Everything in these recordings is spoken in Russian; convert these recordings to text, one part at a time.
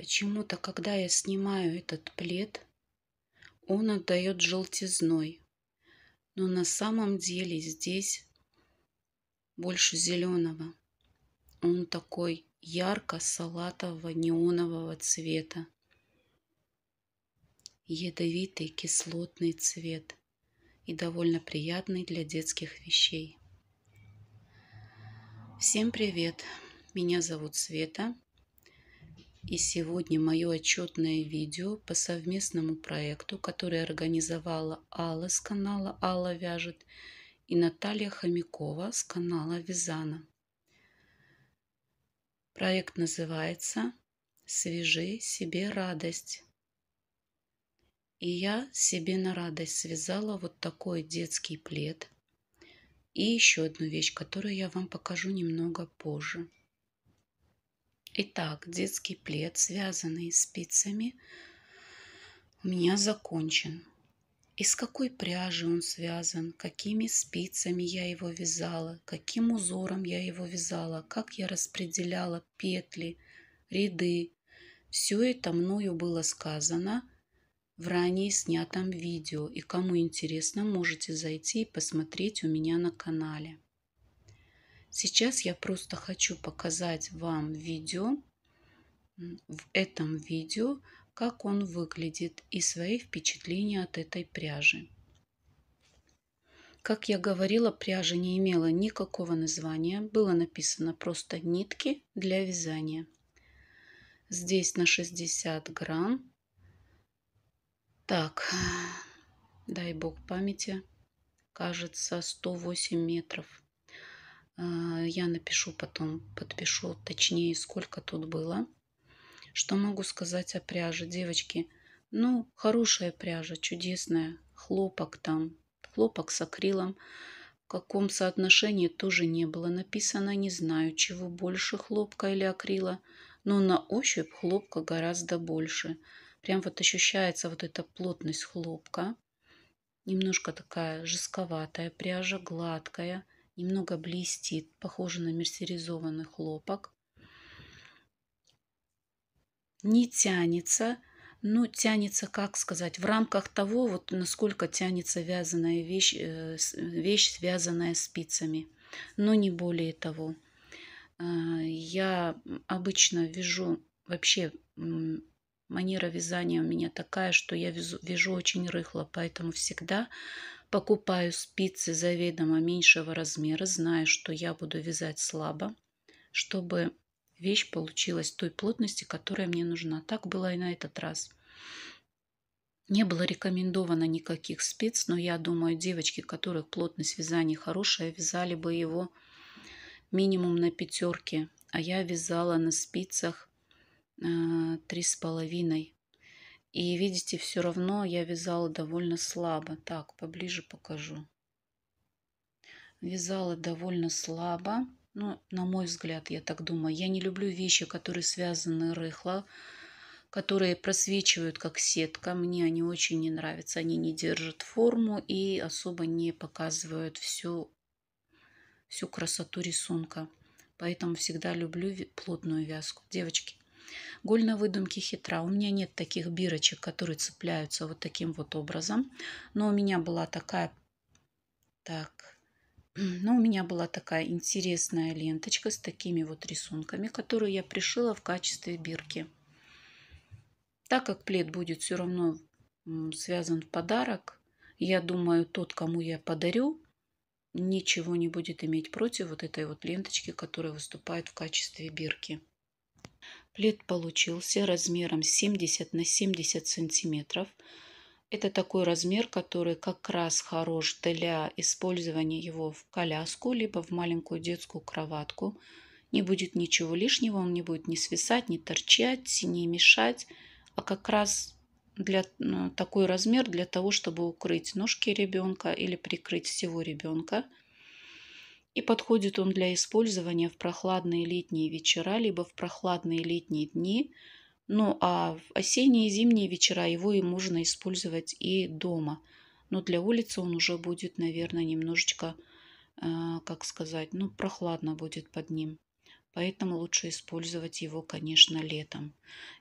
Почему-то, когда я снимаю этот плед, он отдает желтизной. Но на самом деле здесь больше зеленого. Он такой ярко-салатового неонового цвета. Ядовитый кислотный цвет и довольно приятный для детских вещей. Всем привет! Меня зовут Света. И сегодня мое отчетное видео по совместному проекту, который организовала Алла с канала «Алла вяжет» и Наталья Хомякова с канала «Вязана». Проект называется «Свяжи себе радость». И я себе на радость связала вот такой детский плед. И еще одну вещь, которую я вам покажу немного позже. Итак, детский плед, связанный спицами, у меня закончен. Из какой пряжи он связан, какими спицами я его вязала, каким узором я его вязала, как я распределяла петли, ряды. Все это мною было сказано в ранее снятом видео, и кому интересно, можете зайти и посмотреть у меня на канале. Сейчас я просто хочу показать вам видео, в этом видео, как он выглядит и свои впечатления от этой пряжи. Как я говорила, пряжа не имела никакого названия, было написано просто нитки для вязания. Здесь на 60 грамм. Так, дай бог памяти, кажется 108 метров. А, я напишу потом, подпишу точнее, сколько тут было. Что могу сказать о пряже, девочки? Ну, хорошая пряжа, чудесная. Хлопок там, хлопок с акрилом. В каком соотношении тоже не было написано, не знаю, чего больше, хлопка или акрила. Но на ощупь хлопка гораздо больше. Прям вот ощущается вот эта плотность хлопка. Немножко такая жестковатая пряжа, гладкая немного блестит, похоже на мерсеризованный хлопок. Не тянется, ну, тянется, как сказать, в рамках того, вот насколько тянется вязаная вещь, э, вещь, связанная спицами, но не более того. А, я обычно вяжу, вообще манера вязания у меня такая, что я вяжу, вяжу очень рыхло, поэтому всегда Покупаю спицы заведомо меньшего размера, зная, что я буду вязать слабо, чтобы вещь получилась той плотности, которая мне нужна. Так было и на этот раз. Не было рекомендовано никаких спиц, но я думаю, девочки, которых плотность вязания хорошая, вязали бы его минимум на пятерке, а я вязала на спицах э, три с половиной. И видите, все равно я вязала довольно слабо. Так, поближе покажу. Вязала довольно слабо. Ну, на мой взгляд, я так думаю. Я не люблю вещи, которые связаны рыхло, которые просвечивают как сетка. Мне они очень не нравятся. Они не держат форму и особо не показывают всю, всю красоту рисунка. Поэтому всегда люблю плотную вязку. Девочки, Голь на выдумке хитра. У меня нет таких бирочек, которые цепляются вот таким вот образом. Но у меня была такая... Так, но у меня была такая интересная ленточка с такими вот рисунками, которую я пришила в качестве бирки. Так как плед будет все равно связан в подарок, я думаю, тот, кому я подарю, ничего не будет иметь против вот этой вот ленточки, которая выступает в качестве бирки. Плед получился размером 70 на 70 сантиметров. Это такой размер, который как раз хорош для использования его в коляску, либо в маленькую детскую кроватку. Не будет ничего лишнего, он не будет не свисать, не торчать, не мешать, а как раз для, такой размер для того, чтобы укрыть ножки ребенка или прикрыть всего ребенка – и подходит он для использования в прохладные летние вечера, либо в прохладные летние дни. Ну а в осенние и зимние вечера его и можно использовать и дома. Но для улицы он уже будет, наверное, немножечко, э, как сказать, ну прохладно будет под ним. Поэтому лучше использовать его, конечно, летом.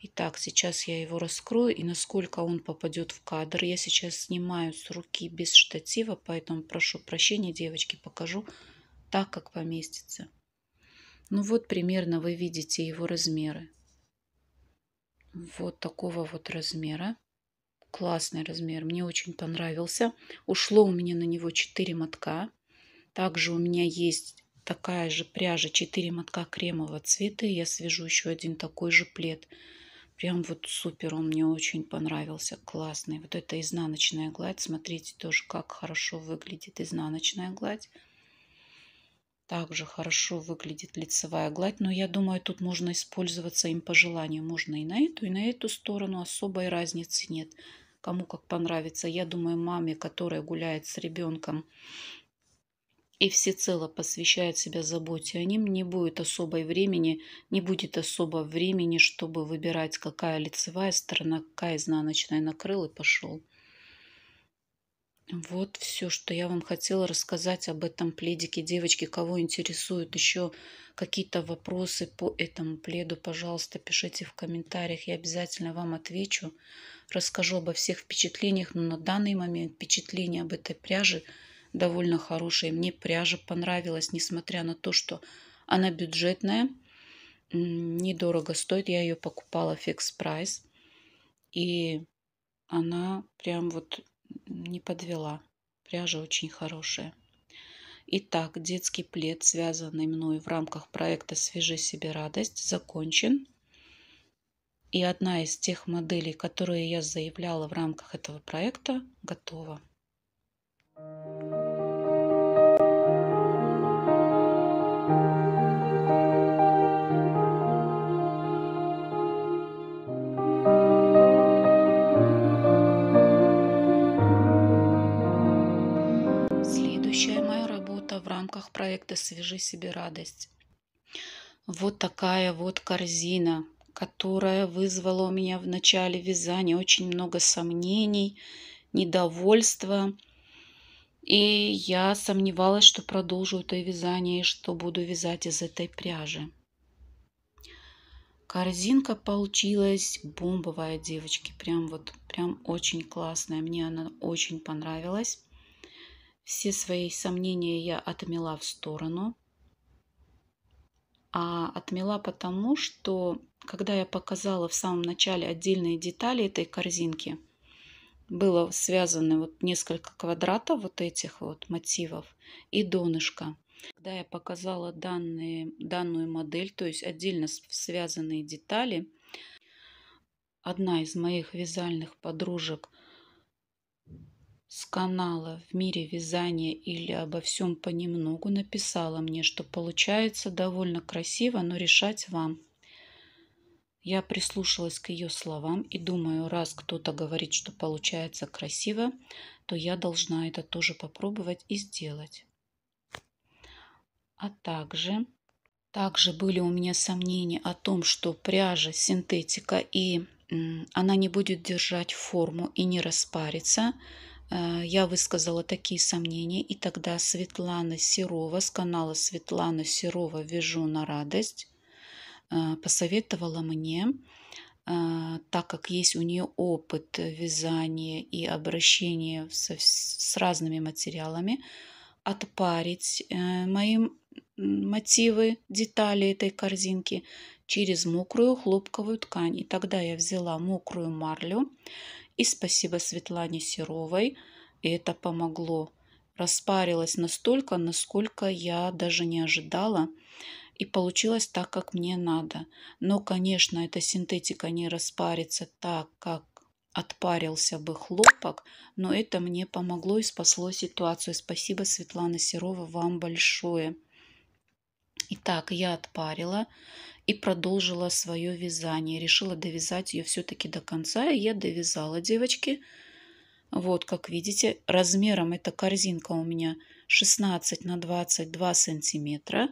Итак, сейчас я его раскрою и насколько он попадет в кадр. Я сейчас снимаю с руки без штатива, поэтому прошу прощения, девочки, покажу, так, как поместится. Ну вот примерно вы видите его размеры. Вот такого вот размера. Классный размер, мне очень понравился. Ушло у меня на него 4 мотка. Также у меня есть такая же пряжа, 4 мотка кремового цвета. я свяжу еще один такой же плед. Прям вот супер, он мне очень понравился, классный. Вот это изнаночная гладь, смотрите тоже, как хорошо выглядит изнаночная гладь. Также хорошо выглядит лицевая гладь, но я думаю, тут можно использоваться им по желанию. Можно и на эту, и на эту сторону, особой разницы нет. Кому как понравится. Я думаю, маме, которая гуляет с ребенком и всецело посвящает себя заботе о нем, не будет особой времени, не будет особо времени, чтобы выбирать, какая лицевая сторона, какая изнаночная накрыл и пошел. Вот все, что я вам хотела рассказать об этом пледике. Девочки, кого интересуют еще какие-то вопросы по этому пледу, пожалуйста, пишите в комментариях. Я обязательно вам отвечу. Расскажу обо всех впечатлениях. Но на данный момент впечатление об этой пряже довольно хорошее. Мне пряжа понравилась, несмотря на то, что она бюджетная, недорого стоит. Я ее покупала фикс прайс. И она прям вот не подвела. Пряжа очень хорошая. Итак, детский плед, связанный мной в рамках проекта «Свяжи себе радость», закончен. И одна из тех моделей, которые я заявляла в рамках этого проекта, готова. Thank you. рамках проекта «Свяжи себе радость». Вот такая вот корзина, которая вызвала у меня в начале вязания очень много сомнений, недовольства. И я сомневалась, что продолжу это вязание и что буду вязать из этой пряжи. Корзинка получилась бомбовая, девочки. Прям вот, прям очень классная. Мне она очень понравилась. Все свои сомнения я отмела в сторону. А отмела потому, что когда я показала в самом начале отдельные детали этой корзинки, было связано вот несколько квадратов вот этих вот мотивов и донышко. Когда я показала данные, данную модель, то есть отдельно связанные детали, одна из моих вязальных подружек – с канала «В мире вязания» или «Обо всем понемногу» написала мне, что получается довольно красиво, но решать вам. Я прислушалась к ее словам и думаю, раз кто-то говорит, что получается красиво, то я должна это тоже попробовать и сделать. А также, также были у меня сомнения о том, что пряжа, синтетика и она не будет держать форму и не распарится, Э, я высказала такие сомнения, и тогда Светлана Серова с канала Светлана Серова вижу на радость» э, посоветовала мне, э, так как есть у нее опыт вязания и обращения со, с разными материалами, отпарить мои мотивы, детали этой корзинки через мокрую хлопковую ткань. И тогда я взяла мокрую марлю и спасибо Светлане Серовой, и это помогло. Распарилась настолько, насколько я даже не ожидала. И получилось так, как мне надо. Но, конечно, эта синтетика не распарится так, как отпарился бы хлопок, но это мне помогло и спасло ситуацию. Спасибо, Светлана Серова, вам большое. Итак, я отпарила и продолжила свое вязание. Решила довязать ее все-таки до конца, и я довязала, девочки. Вот, как видите, размером эта корзинка у меня 16 на 22 сантиметра.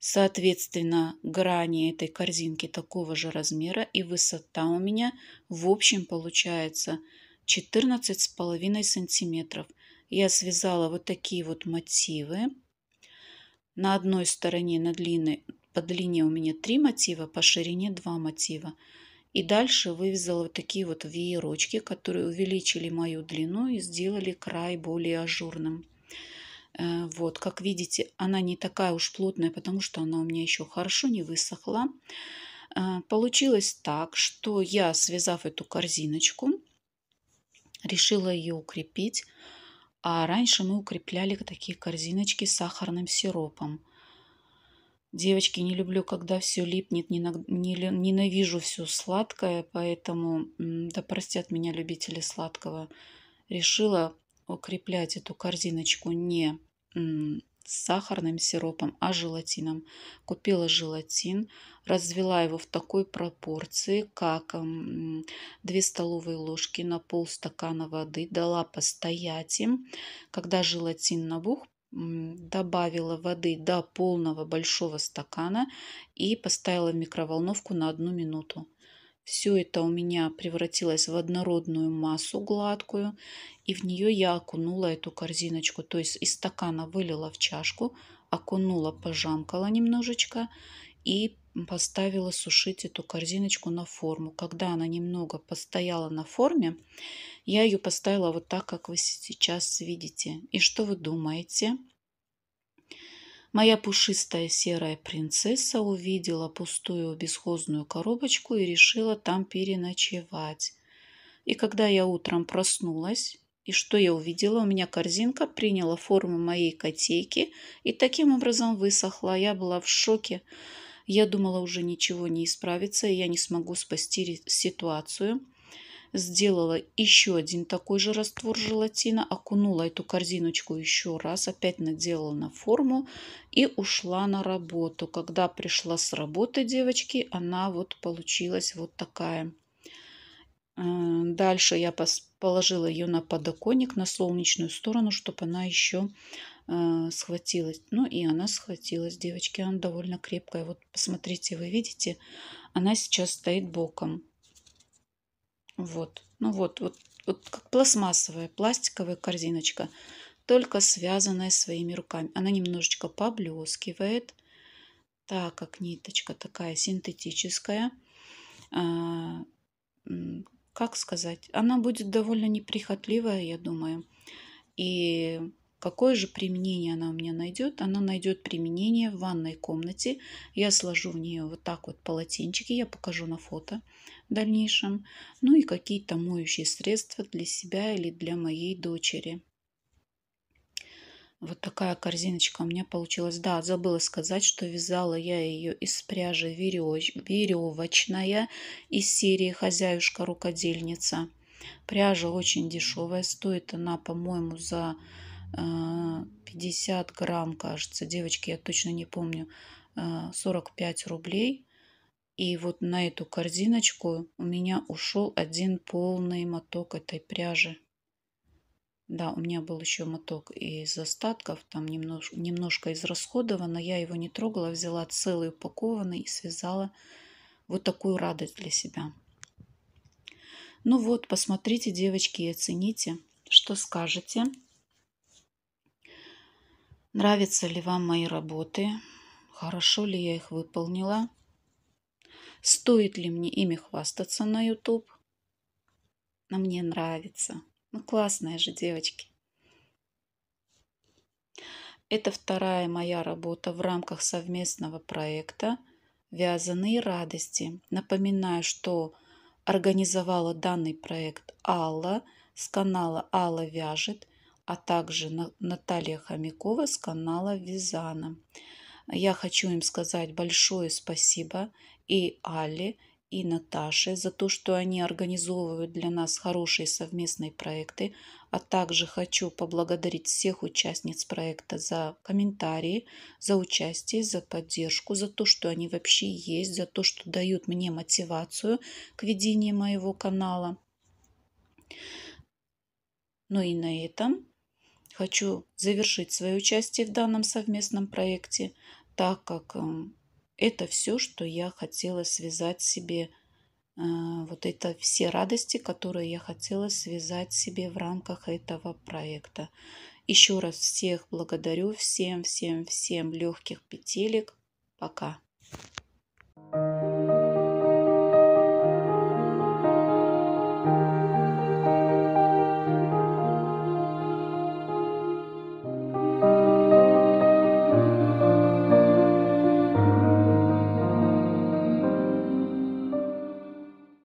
Соответственно, грани этой корзинки такого же размера и высота у меня в общем получается 14,5 сантиметров. Я связала вот такие вот мотивы. На одной стороне на длинной по длине у меня три мотива, по ширине два мотива. И дальше вывязала вот такие вот веерочки, которые увеличили мою длину и сделали край более ажурным. Э, вот, как видите, она не такая уж плотная, потому что она у меня еще хорошо не высохла. Э, получилось так, что я, связав эту корзиночку, решила ее укрепить. А раньше мы укрепляли такие корзиночки с сахарным сиропом. Девочки, не люблю, когда все липнет, ненавижу все сладкое, поэтому, да простят меня любители сладкого, решила укреплять эту корзиночку не с сахарным сиропом, а желатином. Купила желатин, развела его в такой пропорции, как 2 столовые ложки на пол стакана воды, дала постоять им. Когда желатин набух, добавила воды до полного большого стакана и поставила в микроволновку на одну минуту. Все это у меня превратилось в однородную массу гладкую, и в нее я окунула эту корзиночку, то есть из стакана вылила в чашку, окунула, пожамкала немножечко и поставила сушить эту корзиночку на форму. Когда она немного постояла на форме, я ее поставила вот так, как вы сейчас видите. И что вы думаете? Моя пушистая серая принцесса увидела пустую бесхозную коробочку и решила там переночевать. И когда я утром проснулась, и что я увидела? У меня корзинка приняла форму моей котейки и таким образом высохла. Я была в шоке. Я думала, уже ничего не исправится, и я не смогу спасти ситуацию. Сделала еще один такой же раствор желатина, окунула эту корзиночку еще раз, опять надела на форму и ушла на работу. Когда пришла с работы девочки, она вот получилась вот такая. Э, дальше я положила ее на подоконник, на солнечную сторону, чтобы она еще а, схватилась. Ну и она схватилась, девочки, она довольно крепкая. Вот посмотрите, вы видите, она сейчас стоит боком. Вот, ну вот, вот, вот как пластмассовая, пластиковая корзиночка, только связанная своими руками. Она немножечко поблескивает, так как ниточка такая синтетическая. А, как сказать, она будет довольно неприхотливая, я думаю. И Какое же применение она у меня найдет? Она найдет применение в ванной комнате. Я сложу в нее вот так вот полотенчики, я покажу на фото в дальнейшем. Ну и какие-то моющие средства для себя или для моей дочери. Вот такая корзиночка у меня получилась. Да, забыла сказать, что вязала я ее из пряжи веревочная из серии «Хозяюшка-рукодельница». Пряжа очень дешевая, стоит она, по-моему, за 50 а, грамм, кажется, девочки, я точно не помню, 45 а, рублей. И вот на эту корзиночку у меня ушел один полный моток этой пряжи. Да, у меня был еще моток из остатков, там немнож, немножко израсходовано. Я его не трогала, взяла целый упакованный и связала вот такую радость для себя. Ну вот, посмотрите, девочки, и оцените, что скажете. Нравятся ли вам мои работы? Хорошо ли я их выполнила? Стоит ли мне ими хвастаться на YouTube? А мне нравится. Ну, классные же девочки. Это вторая моя работа в рамках совместного проекта «Вязаные радости». Напоминаю, что организовала данный проект Алла с канала «Алла вяжет» – а также Наталья Хомякова с канала Визана. Я хочу им сказать большое спасибо и Алле, и Наташе за то, что они организовывают для нас хорошие совместные проекты, а также хочу поблагодарить всех участниц проекта за комментарии, за участие, за поддержку, за то, что они вообще есть, за то, что дают мне мотивацию к ведению моего канала. Ну и на этом хочу завершить свое участие в данном совместном проекте, так как эм, это все, что я хотела связать себе, э, вот это все радости, которые я хотела связать себе в рамках этого проекта. Еще раз всех благодарю, всем, всем, всем легких петелек. Пока.